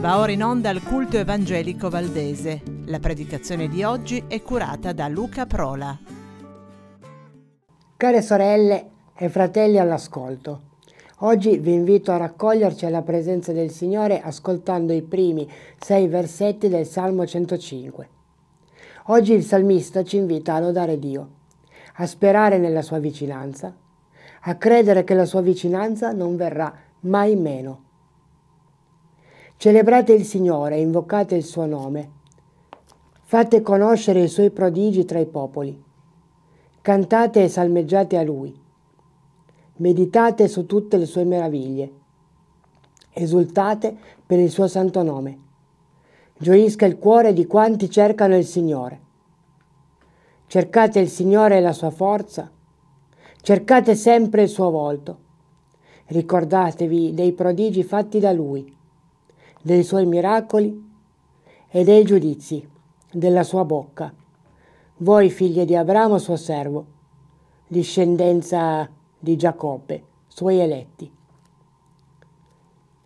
Va ora in onda il culto evangelico valdese. La predicazione di oggi è curata da Luca Prola. Care sorelle e fratelli all'ascolto, Oggi vi invito a raccoglierci alla presenza del Signore ascoltando i primi sei versetti del Salmo 105. Oggi il salmista ci invita a lodare Dio a sperare nella sua vicinanza, a credere che la sua vicinanza non verrà mai meno. Celebrate il Signore, invocate il suo nome, fate conoscere i suoi prodigi tra i popoli, cantate e salmeggiate a lui, meditate su tutte le sue meraviglie, esultate per il suo santo nome. Gioisca il cuore di quanti cercano il Signore. Cercate il Signore e la sua forza. Cercate sempre il suo volto. Ricordatevi dei prodigi fatti da Lui, dei suoi miracoli e dei giudizi della sua bocca. Voi figli di Abramo, suo servo, discendenza di Giacobbe, suoi eletti.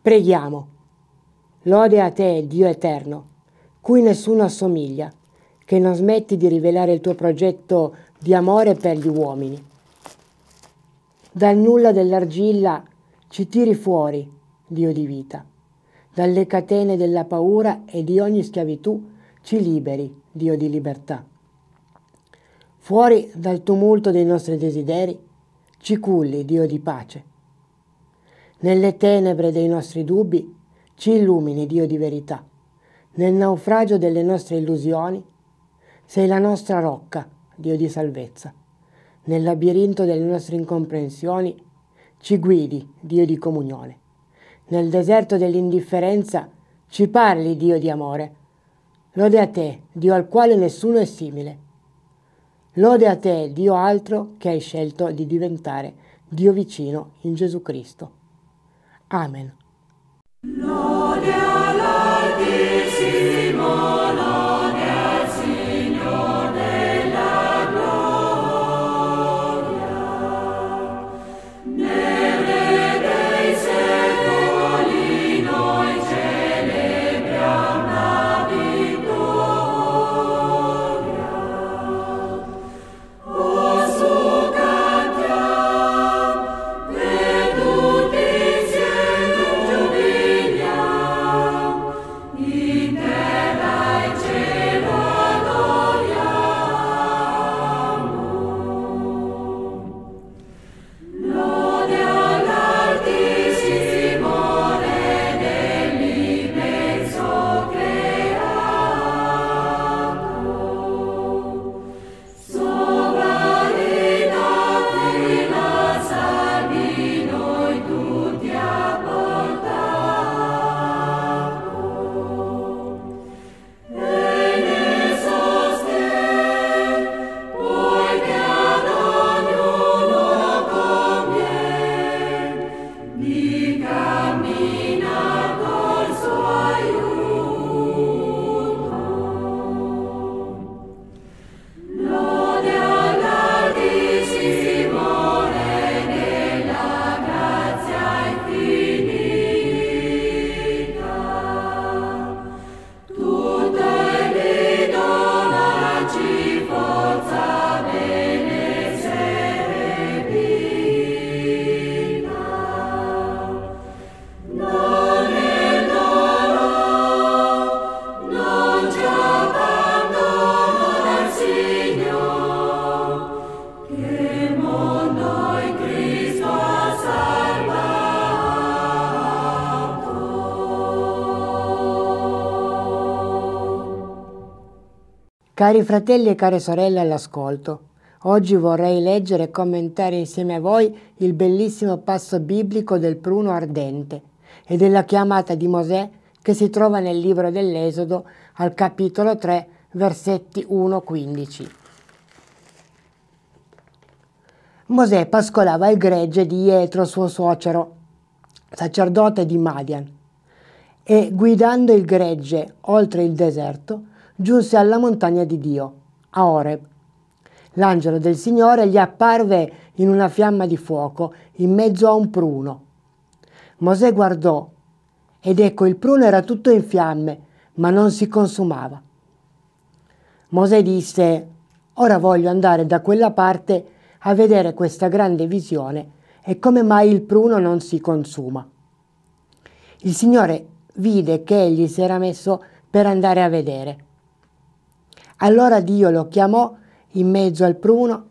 Preghiamo. Lode a te, Dio eterno, cui nessuno assomiglia che non smetti di rivelare il tuo progetto di amore per gli uomini. Dal nulla dell'argilla ci tiri fuori, Dio di vita. Dalle catene della paura e di ogni schiavitù ci liberi, Dio di libertà. Fuori dal tumulto dei nostri desideri ci culli, Dio di pace. Nelle tenebre dei nostri dubbi ci illumini, Dio di verità. Nel naufragio delle nostre illusioni sei la nostra rocca, Dio di salvezza. Nel labirinto delle nostre incomprensioni ci guidi, Dio di comunione. Nel deserto dell'indifferenza ci parli, Dio di amore. Lode a te, Dio al quale nessuno è simile. Lode a te, Dio altro che hai scelto di diventare Dio vicino in Gesù Cristo. Amen. Lode all'Altissimo. Cari fratelli e care sorelle all'ascolto, oggi vorrei leggere e commentare insieme a voi il bellissimo passo biblico del pruno ardente e della chiamata di Mosè che si trova nel libro dell'Esodo al capitolo 3, versetti 1-15. Mosè pascolava il gregge di Etro, suo suocero, sacerdote di Madian, e guidando il gregge oltre il deserto, giunse alla montagna di Dio, a Oreb. L'angelo del Signore gli apparve in una fiamma di fuoco in mezzo a un pruno. Mosè guardò ed ecco il pruno era tutto in fiamme, ma non si consumava. Mosè disse, ora voglio andare da quella parte a vedere questa grande visione e come mai il pruno non si consuma. Il Signore vide che egli si era messo per andare a vedere. Allora Dio lo chiamò in mezzo al pruno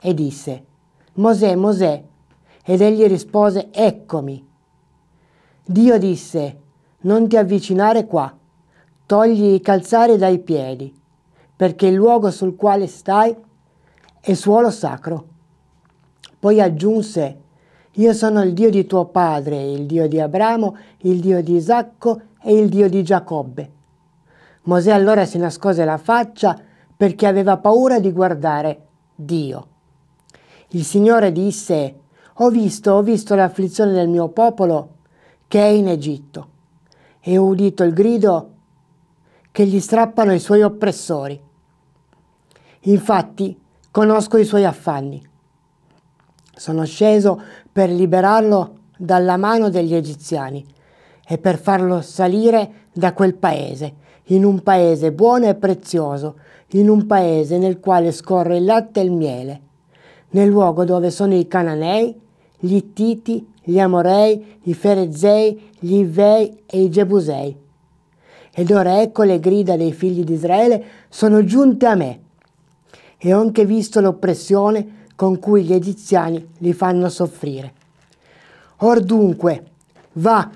e disse, Mosè, Mosè, ed egli rispose, eccomi. Dio disse, non ti avvicinare qua, togli i calzari dai piedi, perché il luogo sul quale stai è suolo sacro. Poi aggiunse, io sono il Dio di tuo padre, il Dio di Abramo, il Dio di Isacco e il Dio di Giacobbe. Mosè allora si nascose la faccia perché aveva paura di guardare Dio. Il Signore disse, ho visto, ho visto l'afflizione del mio popolo che è in Egitto e ho udito il grido che gli strappano i suoi oppressori. Infatti conosco i suoi affanni. Sono sceso per liberarlo dalla mano degli egiziani e per farlo salire da quel paese in un paese buono e prezioso, in un paese nel quale scorre il latte e il miele, nel luogo dove sono i Cananei, gli Ittiti, gli Amorei, i Ferezei, gli Ivei e i Gebusei. Ed ora ecco le grida dei figli di Israele sono giunte a me. E ho anche visto l'oppressione con cui gli egiziani li fanno soffrire. Or dunque, va,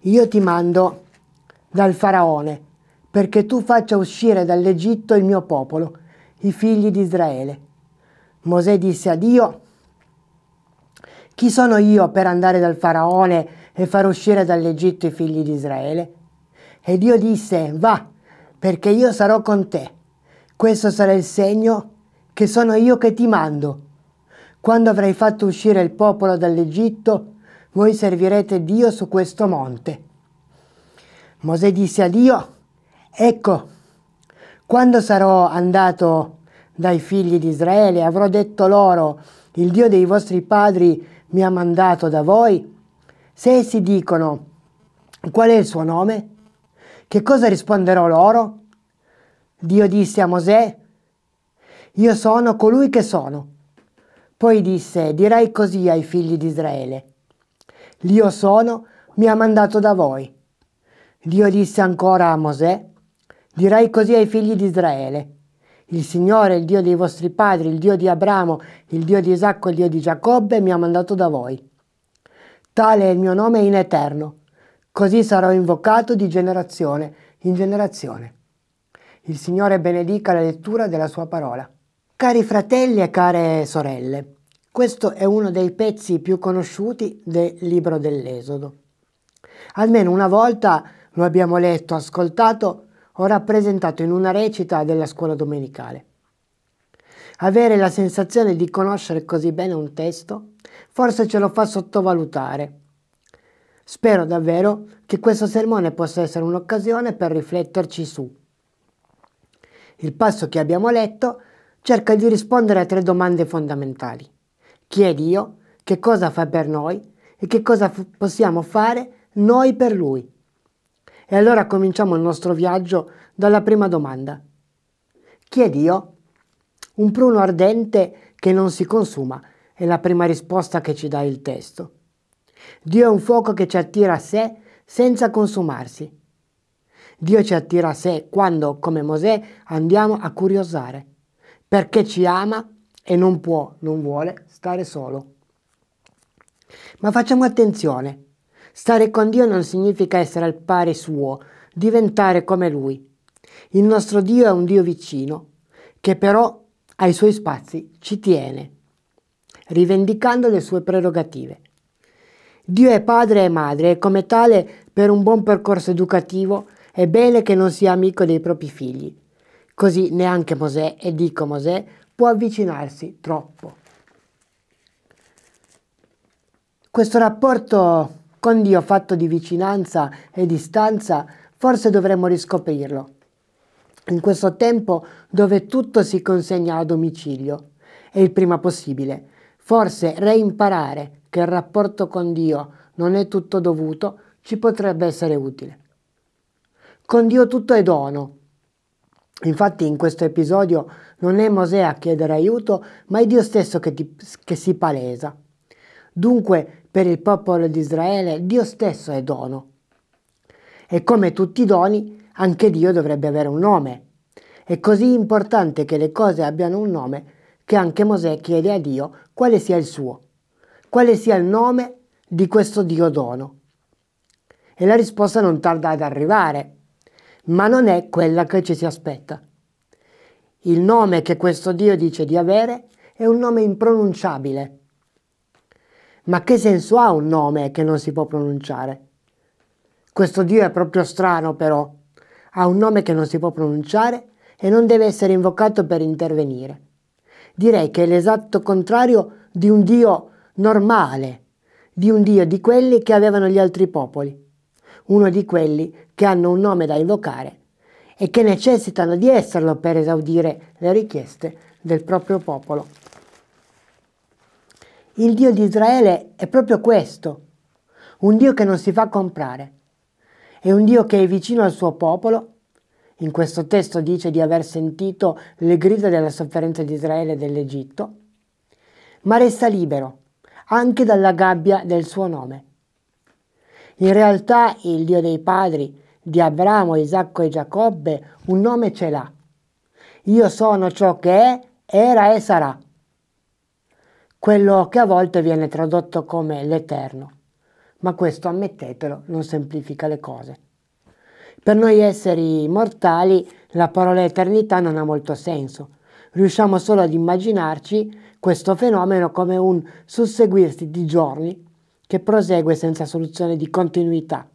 io ti mando dal faraone, perché tu faccia uscire dall'Egitto il mio popolo, i figli di Israele. Mosè disse a Dio, chi sono io per andare dal faraone e far uscire dall'Egitto i figli di Israele? E Dio disse, va, perché io sarò con te. Questo sarà il segno che sono io che ti mando. Quando avrai fatto uscire il popolo dall'Egitto, voi servirete Dio su questo monte. Mosè disse a Dio, Ecco, quando sarò andato dai figli di Israele, avrò detto loro, il Dio dei vostri padri mi ha mandato da voi? Se essi dicono, qual è il suo nome? Che cosa risponderò loro? Dio disse a Mosè, io sono colui che sono. Poi disse, dirai così ai figli di Israele, l'io sono mi ha mandato da voi. Dio disse ancora a Mosè, Direi così ai figli di Israele. Il Signore, il Dio dei vostri padri, il Dio di Abramo, il Dio di Isacco, il Dio di Giacobbe, mi ha mandato da voi. Tale è il mio nome in eterno. Così sarò invocato di generazione in generazione. Il Signore benedica la lettura della sua parola. Cari fratelli e care sorelle, questo è uno dei pezzi più conosciuti del libro dell'Esodo. Almeno una volta lo abbiamo letto, ascoltato ho rappresentato in una recita della scuola domenicale. Avere la sensazione di conoscere così bene un testo forse ce lo fa sottovalutare. Spero davvero che questo sermone possa essere un'occasione per rifletterci su. Il passo che abbiamo letto cerca di rispondere a tre domande fondamentali. Chi è Dio? Che cosa fa per noi? E che cosa possiamo fare noi per Lui? E allora cominciamo il nostro viaggio dalla prima domanda. Chi è Dio? Un pruno ardente che non si consuma è la prima risposta che ci dà il testo. Dio è un fuoco che ci attira a sé senza consumarsi. Dio ci attira a sé quando, come Mosè, andiamo a curiosare, perché ci ama e non può, non vuole stare solo. Ma facciamo attenzione, Stare con Dio non significa essere al pari suo, diventare come Lui. Il nostro Dio è un Dio vicino, che però ai suoi spazi ci tiene, rivendicando le sue prerogative. Dio è padre e madre e come tale, per un buon percorso educativo, è bene che non sia amico dei propri figli. Così neanche Mosè, e dico Mosè, può avvicinarsi troppo. Questo rapporto con Dio fatto di vicinanza e distanza, forse dovremmo riscoprirlo. In questo tempo dove tutto si consegna a domicilio e il prima possibile, forse reimparare che il rapporto con Dio non è tutto dovuto ci potrebbe essere utile. Con Dio tutto è dono. Infatti in questo episodio non è Mosè a chiedere aiuto, ma è Dio stesso che, ti, che si palesa. Dunque per il popolo di Israele Dio stesso è dono. E come tutti i doni, anche Dio dovrebbe avere un nome. È così importante che le cose abbiano un nome che anche Mosè chiede a Dio quale sia il suo, quale sia il nome di questo Dio dono. E la risposta non tarda ad arrivare, ma non è quella che ci si aspetta. Il nome che questo Dio dice di avere è un nome impronunciabile ma che senso ha un nome che non si può pronunciare? Questo Dio è proprio strano però. Ha un nome che non si può pronunciare e non deve essere invocato per intervenire. Direi che è l'esatto contrario di un Dio normale, di un Dio di quelli che avevano gli altri popoli, uno di quelli che hanno un nome da invocare e che necessitano di esserlo per esaudire le richieste del proprio popolo. Il Dio di Israele è proprio questo, un Dio che non si fa comprare, è un Dio che è vicino al suo popolo. In questo testo dice di aver sentito le grida della sofferenza di Israele e dell'Egitto, ma resta libero anche dalla gabbia del suo nome. In realtà il Dio dei padri, di Abramo, Isacco e Giacobbe, un nome ce l'ha. Io sono ciò che è, era e sarà quello che a volte viene tradotto come l'eterno. Ma questo, ammettetelo, non semplifica le cose. Per noi esseri mortali la parola eternità non ha molto senso. Riusciamo solo ad immaginarci questo fenomeno come un susseguirsi di giorni che prosegue senza soluzione di continuità.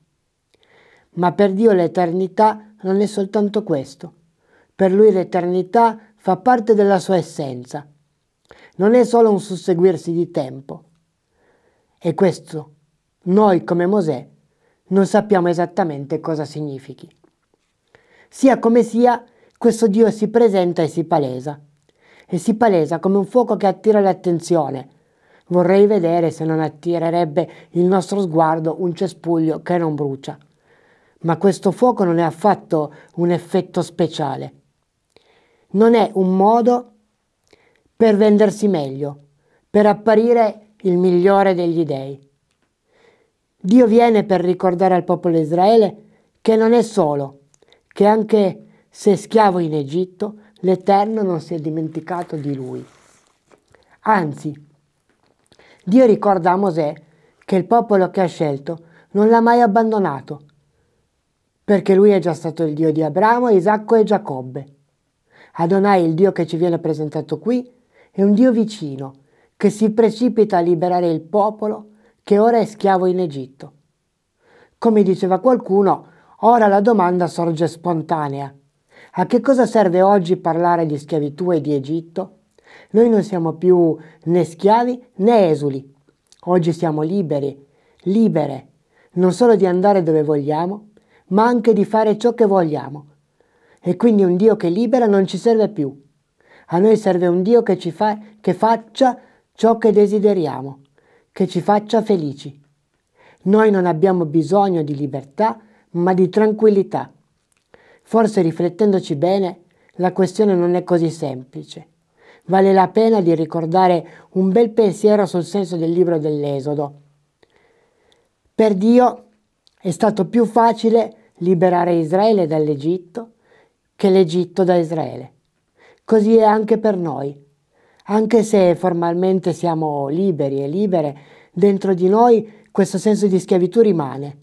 Ma per Dio l'eternità non è soltanto questo. Per Lui l'eternità fa parte della sua essenza, non è solo un susseguirsi di tempo. E questo noi come Mosè non sappiamo esattamente cosa significhi. Sia come sia, questo Dio si presenta e si palesa. E si palesa come un fuoco che attira l'attenzione. Vorrei vedere se non attirerebbe il nostro sguardo un cespuglio che non brucia. Ma questo fuoco non è affatto un effetto speciale. Non è un modo per vendersi meglio, per apparire il migliore degli dei. Dio viene per ricordare al popolo Israele che non è solo, che anche se schiavo in Egitto, l'Eterno non si è dimenticato di lui. Anzi, Dio ricorda a Mosè che il popolo che ha scelto non l'ha mai abbandonato, perché lui è già stato il Dio di Abramo, Isacco e Giacobbe. Adonai, il Dio che ci viene presentato qui, è un Dio vicino che si precipita a liberare il popolo che ora è schiavo in Egitto. Come diceva qualcuno, ora la domanda sorge spontanea. A che cosa serve oggi parlare di schiavitù e di Egitto? Noi non siamo più né schiavi né esuli. Oggi siamo liberi, libere, non solo di andare dove vogliamo, ma anche di fare ciò che vogliamo. E quindi un Dio che libera non ci serve più. A noi serve un Dio che, ci fa, che faccia ciò che desideriamo, che ci faccia felici. Noi non abbiamo bisogno di libertà, ma di tranquillità. Forse riflettendoci bene, la questione non è così semplice. Vale la pena di ricordare un bel pensiero sul senso del libro dell'Esodo. Per Dio è stato più facile liberare Israele dall'Egitto che l'Egitto da Israele. Così è anche per noi. Anche se formalmente siamo liberi e libere, dentro di noi questo senso di schiavitù rimane.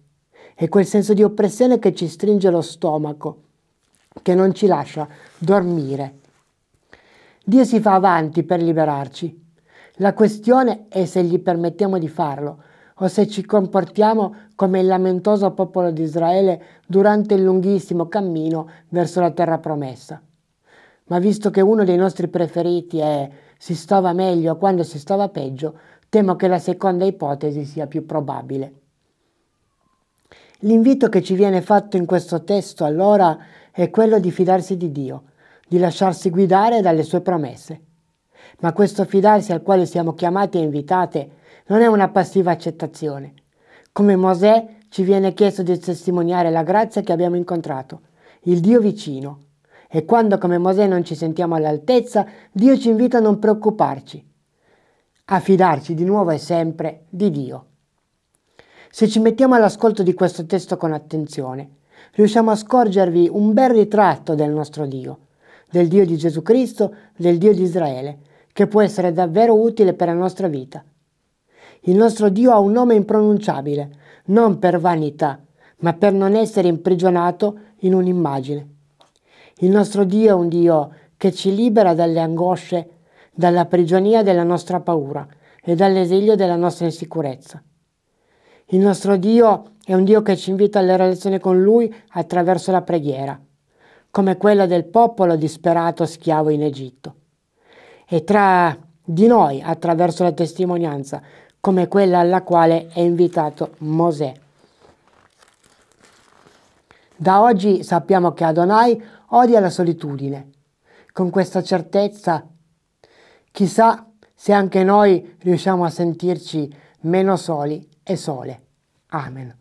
È quel senso di oppressione che ci stringe lo stomaco, che non ci lascia dormire. Dio si fa avanti per liberarci. La questione è se gli permettiamo di farlo o se ci comportiamo come il lamentoso popolo di Israele durante il lunghissimo cammino verso la terra promessa ma visto che uno dei nostri preferiti è si stava meglio quando si stava peggio, temo che la seconda ipotesi sia più probabile. L'invito che ci viene fatto in questo testo allora è quello di fidarsi di Dio, di lasciarsi guidare dalle sue promesse. Ma questo fidarsi al quale siamo chiamati e invitate non è una passiva accettazione. Come Mosè ci viene chiesto di testimoniare la grazia che abbiamo incontrato, il Dio vicino, e quando come Mosè non ci sentiamo all'altezza, Dio ci invita a non preoccuparci, a fidarci di nuovo e sempre di Dio. Se ci mettiamo all'ascolto di questo testo con attenzione, riusciamo a scorgervi un bel ritratto del nostro Dio, del Dio di Gesù Cristo, del Dio di Israele, che può essere davvero utile per la nostra vita. Il nostro Dio ha un nome impronunciabile, non per vanità, ma per non essere imprigionato in un'immagine. Il nostro Dio è un Dio che ci libera dalle angosce, dalla prigionia della nostra paura e dall'esilio della nostra insicurezza. Il nostro Dio è un Dio che ci invita alla relazione con Lui attraverso la preghiera, come quella del popolo disperato schiavo in Egitto. E tra di noi attraverso la testimonianza, come quella alla quale è invitato Mosè. Da oggi sappiamo che Adonai odia la solitudine. Con questa certezza, chissà se anche noi riusciamo a sentirci meno soli e sole. Amen.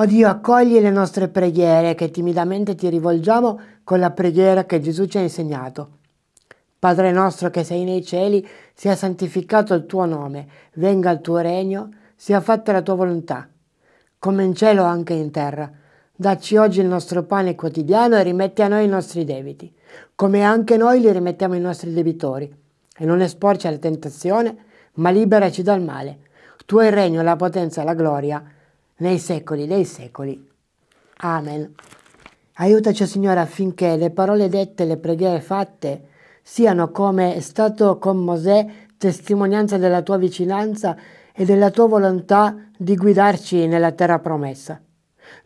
O Dio, accogli le nostre preghiere che timidamente ti rivolgiamo con la preghiera che Gesù ci ha insegnato. Padre nostro che sei nei cieli, sia santificato il tuo nome, venga il tuo regno, sia fatta la tua volontà, come in cielo anche in terra. Dacci oggi il nostro pane quotidiano e rimetti a noi i nostri debiti, come anche noi li rimettiamo ai nostri debitori. E non esporci alla tentazione, ma liberaci dal male. Tu hai il regno, la potenza, la gloria nei secoli dei secoli. Amen. Aiutaci, Signore, affinché le parole dette e le preghiere fatte siano, come è stato con Mosè, testimonianza della tua vicinanza e della tua volontà di guidarci nella terra promessa.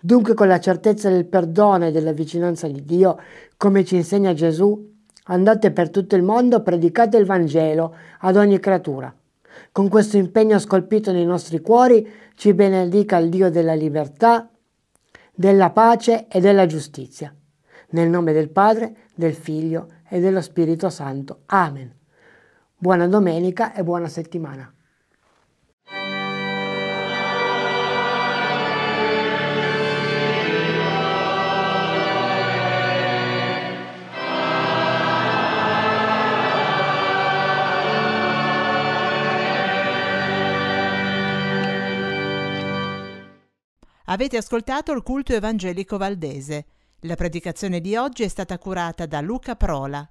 Dunque, con la certezza del perdono e della vicinanza di Dio, come ci insegna Gesù, andate per tutto il mondo, predicate il Vangelo ad ogni creatura. Con questo impegno scolpito nei nostri cuori ci benedica il Dio della libertà, della pace e della giustizia. Nel nome del Padre, del Figlio e dello Spirito Santo. Amen. Buona domenica e buona settimana. Avete ascoltato il culto evangelico valdese. La predicazione di oggi è stata curata da Luca Prola.